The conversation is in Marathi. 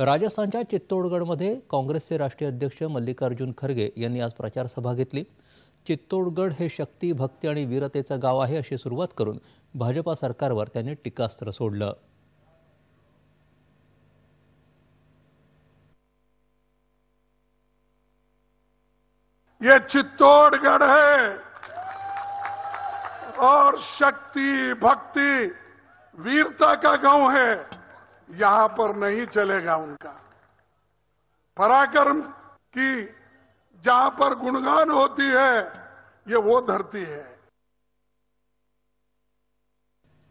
राजस्थानच्या चित्तोडगडमध्ये काँग्रेसचे राष्ट्रीय अध्यक्ष मल्लिकार्जुन खरगे यांनी आज प्रचारसभा घेतली चित्तोडगड हे शक्ती भक्ती आणि वीरतेचं गाव आहे अशी सुरुवात करून भाजपा सरकारवर त्यांनी टीकास्त्र सोडलं ये चित्तौड़गढ़ है और शक्ति भक्ति वीरता का गांव है यहां पर नहीं चलेगा उनका पराक्रम की जहां पर गुणगान होती है ये वो धरती है